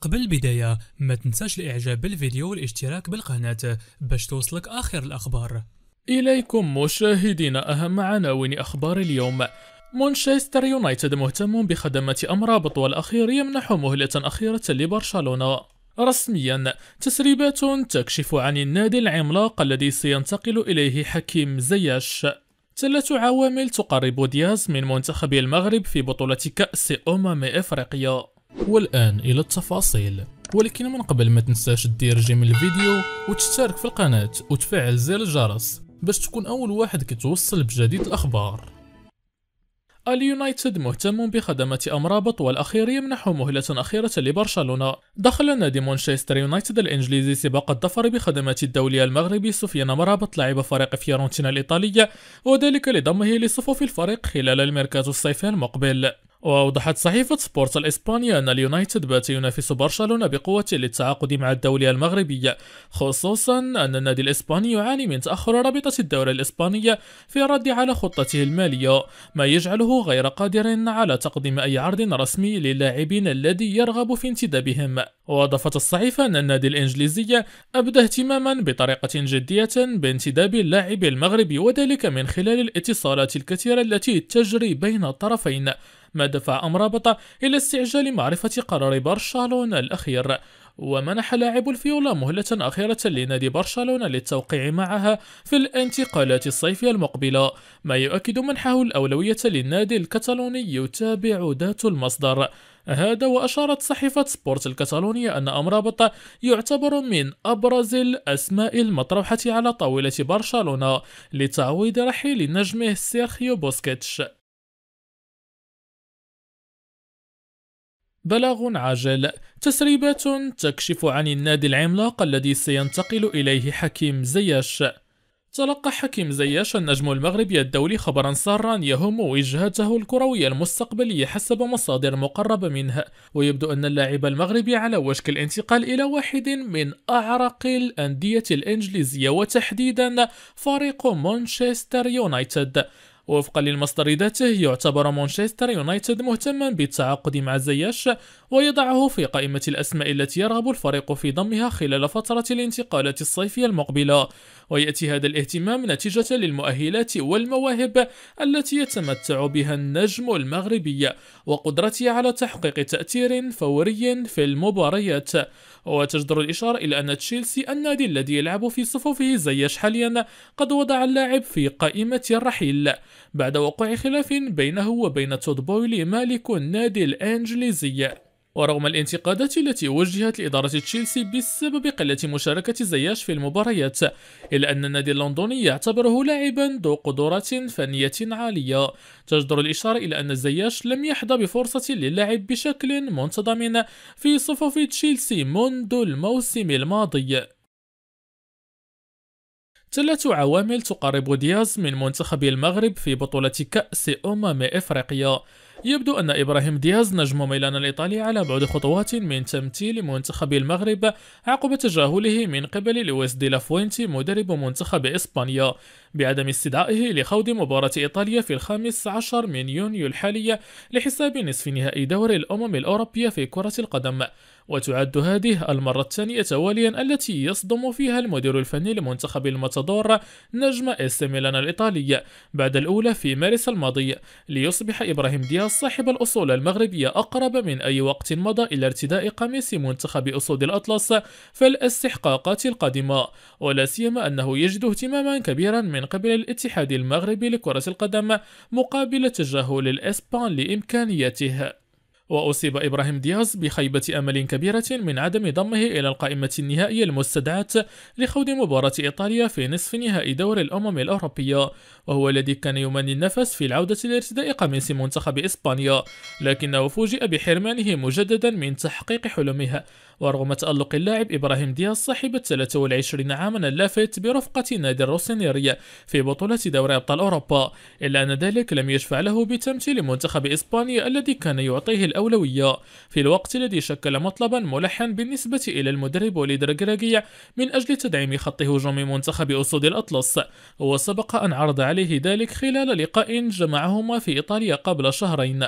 قبل البداية ما تنساش الاعجاب بالفيديو والاشتراك بالقناة باش توصلك اخر الاخبار اليكم مشاهدين اهم عناوين اخبار اليوم مانشستر يونايتد مهتم بخدمة أمرابط والأخير يمنح مهلة أخيرة لبرشلونة رسميا تسريبات تكشف عن النادي العملاق الذي سينتقل إليه حكيم زياش ثلاث عوامل تقرب دياز من منتخب المغرب في بطولة كأس أمم إفريقيا والآن إلى التفاصيل ولكن من قبل ما تنساش دير جيم الفيديو وتشترك في القناة وتفعل زر الجرس باش تكون أول واحد كتوصل بجديد الأخبار اليونايتد مهتم بخدمة أمرابط والأخير يمنح مهلة أخيرة لبرشلونة دخل نادي مانشستر يونايتد الإنجليزي سباق الظفر بخدمة الدولي المغربي سفيان مرابط لاعب فريق فيورنتينا الإيطالية وذلك لضمه لصفوف الفريق خلال الميركاتو الصيفي المقبل وأوضحت صحيفة سبورت الإسبانية أن اليونايتد بات ينافس برشلونة بقوة للتعاقد مع الدولة المغربية خصوصا أن النادي الإسباني يعاني من تأخر رابطة الدولة الإسبانية في الرد على خطته المالية ما يجعله غير قادر على تقديم أي عرض رسمي للاعبين الذي يرغب في انتدابهم وأضافت الصحيفة أن النادي الإنجليزي أبدى اهتماما بطريقة جدية بانتداب اللاعب المغربي وذلك من خلال الاتصالات الكثيرة التي تجري بين الطرفين ما دفع أم إلى استعجال معرفة قرار برشلونة الأخير ومنح لاعب الفيولا مهلة أخيرة لنادي برشلونة للتوقيع معها في الانتقالات الصيفية المقبلة ما يؤكد منحه الأولوية للنادي الكتالوني يتابع ذات المصدر هذا وأشارت صحيفة سبورت الكتالونية أن أمرابط يعتبر من أبرز الأسماء المطروحة على طاولة برشلونة لتعويض رحيل نجمه سيرخيو بوسكيتش بلاغ عاجل تسريبات تكشف عن النادي العملاق الذي سينتقل إليه حكيم زياش تلقى حكيم زياش النجم المغربي الدولي خبرا سارا يهم وجهته الكروية المستقبلية حسب مصادر مقربة منها ويبدو أن اللاعب المغربي على وشك الانتقال إلى واحد من أعرق الأندية الإنجليزية وتحديدا فريق مانشستر يونايتد وفقا للمصدر ذاته يعتبر مانشستر يونايتد مهتما بالتعاقد مع زياش ويضعه في قائمة الأسماء التي يرغب الفريق في ضمها خلال فترة الانتقالات الصيفية المقبلة ويأتي هذا الاهتمام نتيجة للمؤهلات والمواهب التي يتمتع بها النجم المغربي وقدرته على تحقيق تأثير فوري في المباريات وتجدر الإشارة إلى أن تشيلسي النادي الذي يلعب في صفوفه زياش حاليا قد وضع اللاعب في قائمة الرحيل بعد وقوع خلاف بينه وبين تود بويلي مالك النادي الإنجليزي ورغم الانتقادات التي وجهت لإدارة تشيلسي بسبب قلة مشاركة زياش في المباريات إلا أن النادي اللندني يعتبره لاعبا ذو قدرات فنية عالية تجدر الإشارة إلى أن زياش لم يحظى بفرصة للعب بشكل منتظم في صفوف تشيلسي منذ الموسم الماضي ثلاث عوامل تقرب دياز من منتخب المغرب في بطولة كأس أمم إفريقيا يبدو أن إبراهيم دياز نجم ميلان الإيطالي على بعد خطوات من تمثيل منتخب المغرب عقب تجاهله من قبل لويس دي لافوينتي مدرب منتخب إسبانيا بعدم استدعائه لخوض مباراة إيطاليا في الخامس عشر من يونيو الحالي لحساب نصف نهائي دوري الأمم الأوروبية في كرة القدم وتعد هذه المرة الثانية تواليا التي يصدم فيها المدير الفني لمنتخب الماتادور نجم اس ميلان الإيطالي بعد الأولى في مارس الماضي ليصبح إبراهيم دياز صاحب الأصول المغربية أقرب من أي وقت مضى إلى ارتداء قميص منتخب أسود الأطلس في الاستحقاقات القادمة ولا سيما أنه يجد اهتماما كبيرا من قبل الاتحاد المغربي لكرة القدم مقابل تجاهل الإسبان لإمكانياته وأصيب إبراهيم دياز بخيبة أمل كبيرة من عدم ضمه إلى القائمة النهائية المستدعاة لخوض مباراة إيطاليا في نصف نهائي دور الأمم الأوروبية وهو الذي كان يمني النفس في العودة لارتداء قميص منتخب إسبانيا لكنه فوجئ بحرمانه مجددا من تحقيق حلمه ورغم تألق اللاعب إبراهيم دياز صاحب 23 عاما اللافت برفقة نادي الروسينيري في بطولة دوري أبطال أوروبا إلا أن ذلك لم يشفع له بتمثيل منتخب إسبانيا الذي كان يعطيه الأولوية في الوقت الذي شكل مطلبا ملحا بالنسبة إلى المدرب وليد ركراكي من أجل تدعيم خط هجوم منتخب أسود الأطلس وسبق أن عرض عليه ذلك خلال لقاء جمعهما في إيطاليا قبل شهرين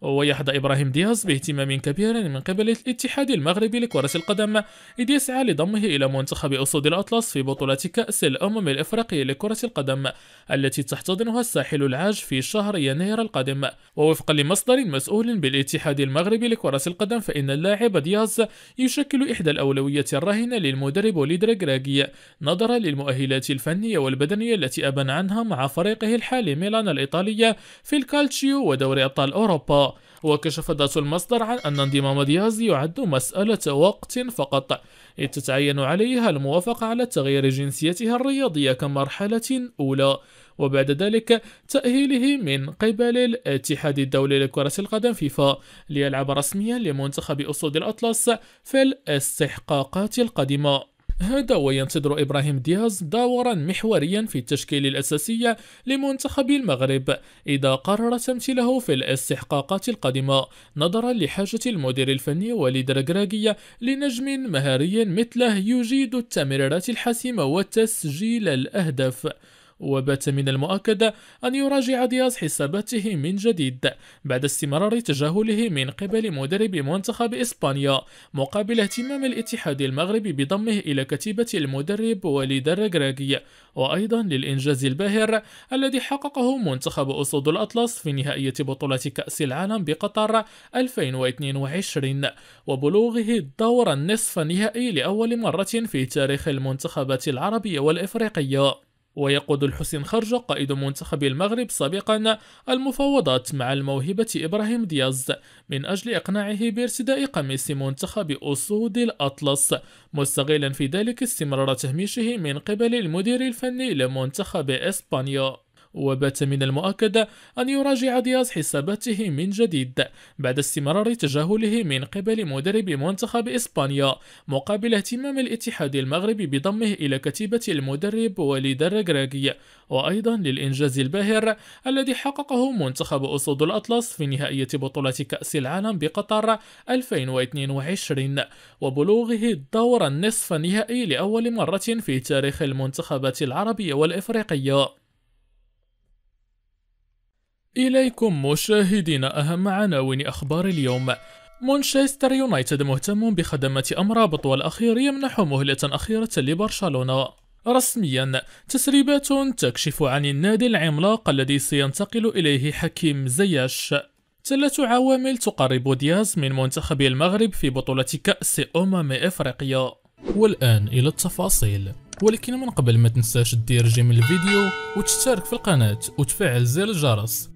ويحظى إبراهيم دياز باهتمام كبير من قبل الاتحاد المغربي لكرة القدم إذ يسعى لضمه إلى منتخب أسود الأطلس في بطولة كأس الأمم الإفريقية لكرة القدم التي تحتضنها الساحل العاج في شهر يناير القادم ووفقا لمصدر مسؤول بالاتحاد المغربي لكرة القدم فإن اللاعب دياز يشكل إحدى الأولويات الراهنة للمدرب ليدر غراغي نظرا للمؤهلات الفنية والبدنية التي أبان عنها مع فريقه الحالي ميلان الإيطالية في الكالتشيو ودوري أبطال أوروبا وكشف ذات المصدر عن أن انضمام دياز يعد مسألة وقت فقط إذ تتعين عليها الموافقة على تغيير جنسيتها الرياضية كمرحلة أولى وبعد ذلك تأهيله من قبل الاتحاد الدولي لكرة القدم فيفا ليلعب رسميا لمنتخب أسود الأطلس في الاستحقاقات القادمة هذا وينتظر إبراهيم دياز دورا محوريا في التشكيل الأساسية لمنتخب المغرب إذا قرر تمثيله في الاستحقاقات القادمة نظرا لحاجة المدير الفني وليد ركراكية لنجم مهاري مثله يجيد التمريرات الحاسمة وتسجيل الأهداف وبات من المؤكد أن يراجع دياز حساباته من جديد بعد استمرار تجاهله من قبل مدرب منتخب إسبانيا مقابل اهتمام الاتحاد المغربي بضمه إلى كتيبة المدرب وليد الرقراقي وأيضا للإنجاز الباهر الذي حققه منتخب أسود الأطلس في نهائية بطولة كأس العالم بقطر 2022 وبلوغه الدور النصف النهائي لأول مرة في تاريخ المنتخبات العربية والإفريقية ويقود الحسين خرجة قائد منتخب المغرب سابقا المفاوضات مع الموهبة إبراهيم دياز من أجل إقناعه بارتداء قميص منتخب أسود الأطلس مستغلا في ذلك استمرار تهميشه من قبل المدير الفني لمنتخب إسبانيا وبات من المؤكد أن يراجع دياز حساباته من جديد بعد استمرار تجاهله من قبل مدرب منتخب إسبانيا مقابل اهتمام الاتحاد المغربي بضمه إلى كتيبة المدرب وليد الركراكي وأيضا للإنجاز الباهر الذي حققه منتخب أسود الأطلس في نهائية بطولة كأس العالم بقطر 2022 وبلوغه دور النصف النهائي لأول مرة في تاريخ المنتخبات العربية والإفريقية إليكم مشاهدينا أهم عناوين أخبار اليوم مانشستر يونايتد مهتم بخدمة أمرابط والأخير يمنح مهلة أخيرة لبرشلونة رسميا تسريبات تكشف عن النادي العملاق الذي سينتقل إليه حكيم زياش ثلاث عوامل تقرب دياز من منتخب المغرب في بطولة كأس أمم إفريقيا والآن إلى التفاصيل ولكن من قبل ما تنساش تدير جيم الفيديو وتشترك في القناة وتفعل زر الجرس